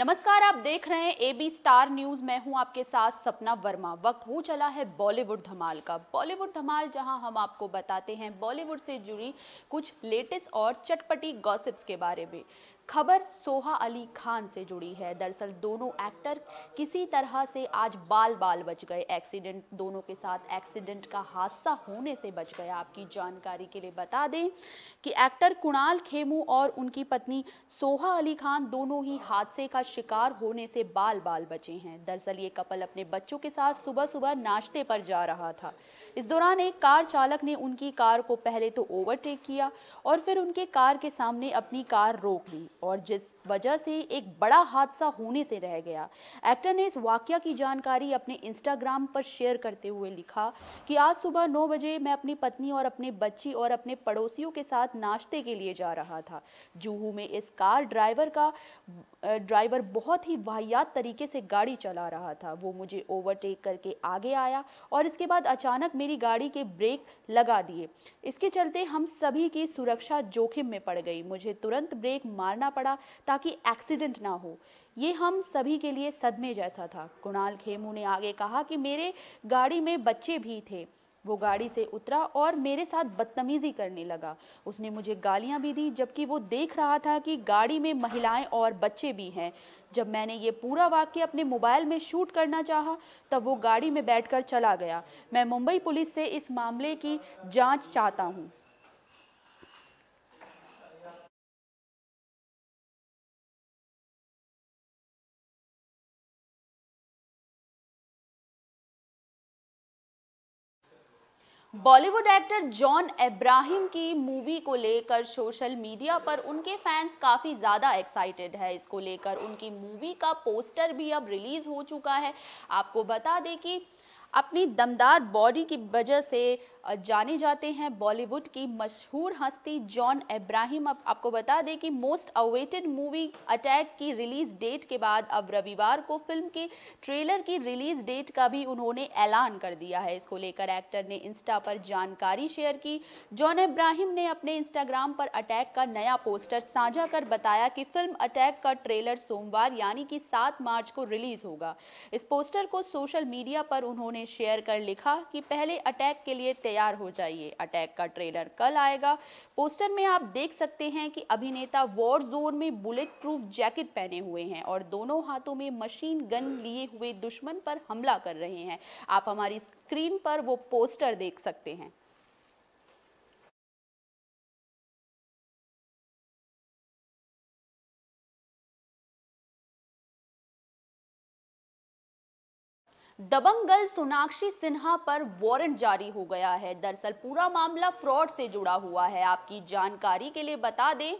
नमस्कार आप देख रहे हैं एबी स्टार न्यूज मैं हूं आपके साथ सपना वर्मा वक्त हो चला है बॉलीवुड धमाल का बॉलीवुड धमाल जहां हम आपको बताते हैं बॉलीवुड से जुड़ी कुछ लेटेस्ट और चटपटी गॉसिप्स के बारे में खबर सोहा अली खान से जुड़ी है दरअसल दोनों एक्टर किसी तरह से आज बाल बाल बच गए एक्सीडेंट दोनों के साथ एक्सीडेंट का हादसा होने से बच गया आपकी जानकारी के लिए बता दें कि एक्टर कुणाल खेमू और उनकी पत्नी सोहा अली खान दोनों ही हादसे का शिकार होने से बाल बाल बचे हैं दरअसल ये कपल अपने बच्चों के साथ सुबह सुबह नाश्ते पर जा रहा था इस दौरान एक कार चालक ने उनकी कार को पहले तो ओवरटेक किया और फिर उनके कार के सामने अपनी कार रोक ली और जिस वजह से एक बड़ा हादसा होने से रह गया एक्टर ने इस वाक्य की जानकारी अपने इंस्टाग्राम पर शेयर करते हुए लिखा कि आज सुबह नौ बजे मैं अपनी पत्नी और अपने बच्ची और अपने पड़ोसियों के साथ नाश्ते के लिए जा रहा था जूहू में इस कार ड्राइवर का ड्राइवर बहुत ही वाहियात तरीके से गाड़ी चला रहा था वो मुझे ओवरटेक करके आगे आया और इसके बाद अचानक मेरी गाड़ी के ब्रेक लगा दिए इसके चलते हम सभी की सुरक्षा जोखिम में पड़ गई मुझे तुरंत ब्रेक मारना करना पड़ा ताकि एक्सीडेंट ना हो ये हम सभी के लिए सदमे जैसा था कुणाल खेमू ने आगे कहा कि मेरे गाड़ी में बच्चे भी थे वो गाड़ी से उतरा और मेरे साथ बदतमीजी करने लगा उसने मुझे गालियां भी दी जबकि वो देख रहा था कि गाड़ी में महिलाएं और बच्चे भी हैं जब मैंने ये पूरा वाक्य अपने मोबाइल में शूट करना चाहा तब वो गाड़ी में बैठकर चला गया मैं मुंबई पुलिस से इस मामले की जांच चाहता हूँ बॉलीवुड एक्टर जॉन इब्राहिम की मूवी को लेकर सोशल मीडिया पर उनके फैंस काफ़ी ज़्यादा एक्साइटेड है इसको लेकर उनकी मूवी का पोस्टर भी अब रिलीज़ हो चुका है आपको बता दें कि अपनी दमदार बॉडी की वजह से जाने जाते हैं बॉलीवुड की मशहूर हस्ती जॉन इब्राहिम अब आपको बता दें कि मोस्ट अवेटेड मूवी अटैक की रिलीज डेट के बाद अब रविवार को फिल्म के ट्रेलर की रिलीज डेट का भी उन्होंने ऐलान कर दिया है इसको लेकर एक्टर ने इंस्टा पर जानकारी शेयर की जॉन इब्राहिम ने अपने इंस्टाग्राम पर अटैक का नया पोस्टर साझा कर बताया कि फिल्म अटैक का ट्रेलर सोमवार यानी कि सात मार्च को रिलीज होगा इस पोस्टर को सोशल मीडिया पर उन्होंने शेयर कर लिखा कि पहले अटैक के लिए तैयार हो जाइए अटैक का ट्रेलर कल आएगा पोस्टर में आप देख सकते हैं कि अभिनेता वॉर जोन में बुलेट प्रूफ जैकेट पहने हुए हैं और दोनों हाथों में मशीन गन लिए हुए दुश्मन पर हमला कर रहे हैं आप हमारी स्क्रीन पर वो पोस्टर देख सकते हैं दबंग गर्ल सोनाक्षी सिन्हा पर वारंट जारी हो गया है दरअसल पूरा मामला फ्रॉड से जुड़ा हुआ है आपकी जानकारी के लिए बता दें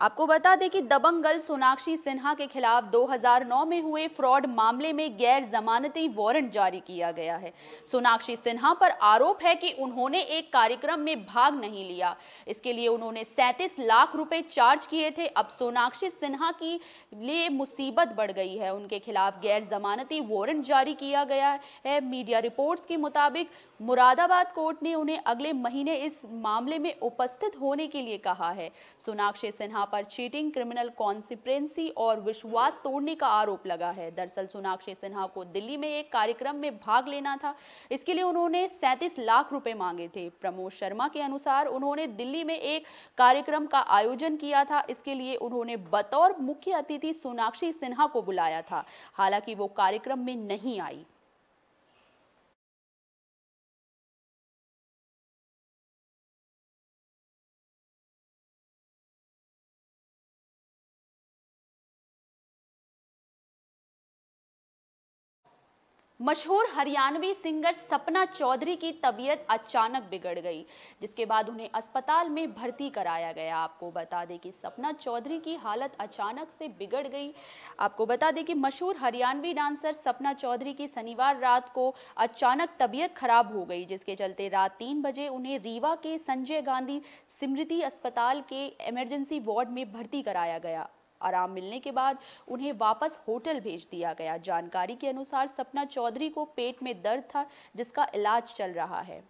आपको बता दें कि दबंग गर्ल सोनाक्षी सिन्हा के खिलाफ 2009 में हुए फ्रॉड मामले में गैर जमानती वारंट जारी किया गया है सोनाक्षी सिन्हा पर आरोप है कि उन्होंने एक कार्यक्रम में भाग नहीं लिया इसके लिए उन्होंने सैंतीस लाख रुपए चार्ज किए थे अब सोनाक्षी सिन्हा की लिए मुसीबत बढ़ गई है उनके खिलाफ गैर जमानती वारंट जारी किया गया है मीडिया रिपोर्ट्स के मुताबिक मुरादाबाद कोर्ट ने उन्हें अगले महीने इस मामले में उपस्थित होने के लिए कहा है सोनाक्षी सिन्हा जहां पर चीटिंग क्रिमिनल कॉन्सिप्रेंसी और विश्वास तोड़ने का आरोप लगा है दरअसल सोनाक्षी सिन्हा को दिल्ली में एक कार्यक्रम में भाग लेना था इसके लिए उन्होंने सैंतीस लाख रुपए मांगे थे प्रमोद शर्मा के अनुसार उन्होंने दिल्ली में एक कार्यक्रम का आयोजन किया था इसके लिए उन्होंने बतौर मुख्य अतिथि सोनाक्षी सिन्हा को बुलाया था हालांकि वो कार्यक्रम में नहीं आई मशहूर हरियाणवी सिंगर सपना चौधरी की तबीयत अचानक बिगड़ गई जिसके बाद उन्हें अस्पताल में भर्ती कराया गया आपको बता दें कि सपना चौधरी की हालत अचानक से बिगड़ गई आपको बता दें कि मशहूर हरियाणवी डांसर सपना चौधरी की शनिवार रात को अचानक तबीयत खराब हो गई जिसके चलते रात तीन बजे उन्हें रीवा के संजय गांधी स्मृति अस्पताल के इमरजेंसी वार्ड में भर्ती कराया गया आराम मिलने के बाद उन्हें वापस होटल भेज दिया गया जानकारी के अनुसार सपना चौधरी को पेट में दर्द था जिसका इलाज चल रहा है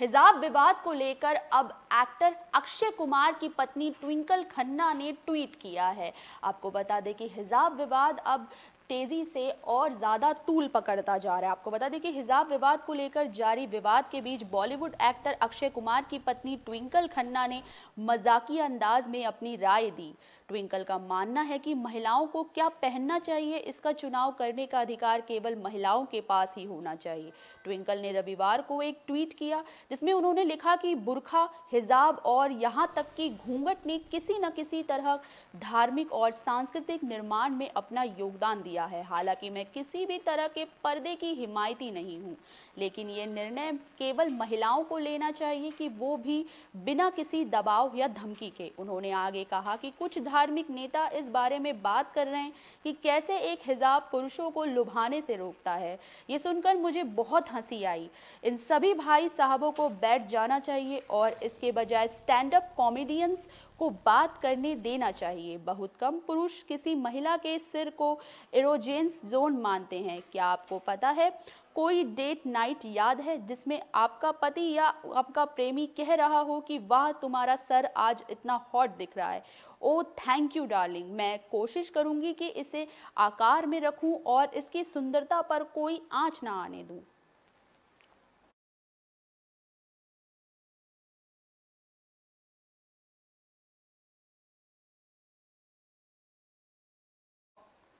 हिजाब विवाद को लेकर अब एक्टर अक्षय कुमार की पत्नी ट्विंकल खन्ना ने ट्वीट किया है आपको बता दें कि हिजाब विवाद अब तेज़ी से और ज़्यादा तूल पकड़ता जा रहा है आपको बता दें कि हिजाब विवाद को लेकर जारी विवाद के बीच बॉलीवुड एक्टर अक्षय कुमार की पत्नी ट्विंकल खन्ना ने मजाकिया अंदाज में अपनी राय दी ट्विंकल का मानना है कि महिलाओं को क्या पहनना चाहिए इसका चुनाव करने का अधिकार केवल महिलाओं के पास ही होना चाहिए ट्विंकल ने रविवार को एक ट्वीट किया जिसमें उन्होंने लिखा कि बुरखा हिजाब और यहाँ तक कि घूंघट ने किसी न किसी तरह धार्मिक और सांस्कृतिक निर्माण में अपना योगदान दिया है हालांकि मैं किसी भी तरह के पर्दे की हिमायती नहीं हूँ लेकिन ये निर्णय केवल महिलाओं को लेना चाहिए कि वो भी बिना किसी दबाव दबाव या धमकी के उन्होंने आगे कहा कि कुछ धार्मिक नेता इस बारे में बात कर रहे हैं कि कैसे एक हिजाब पुरुषों को लुभाने से रोकता है ये सुनकर मुझे बहुत हंसी आई इन सभी भाई साहबों को बैठ जाना चाहिए और इसके बजाय स्टैंड अप कॉमेडियंस को बात करने देना चाहिए बहुत कम पुरुष किसी महिला के सिर को एरोजेंस जोन मानते हैं क्या आपको पता है कोई डेट नाइट याद है जिसमें आपका पति या आपका प्रेमी कह रहा हो कि वाह तुम्हारा सर आज इतना हॉट दिख रहा है ओ थैंक यू डार्लिंग मैं कोशिश करूंगी कि इसे आकार में रखूं और इसकी सुंदरता पर कोई आँच ना आने दूँ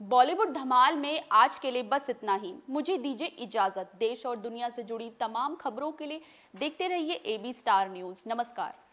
बॉलीवुड धमाल में आज के लिए बस इतना ही मुझे दीजिए इजाजत देश और दुनिया से जुड़ी तमाम खबरों के लिए देखते रहिए एबी स्टार न्यूज नमस्कार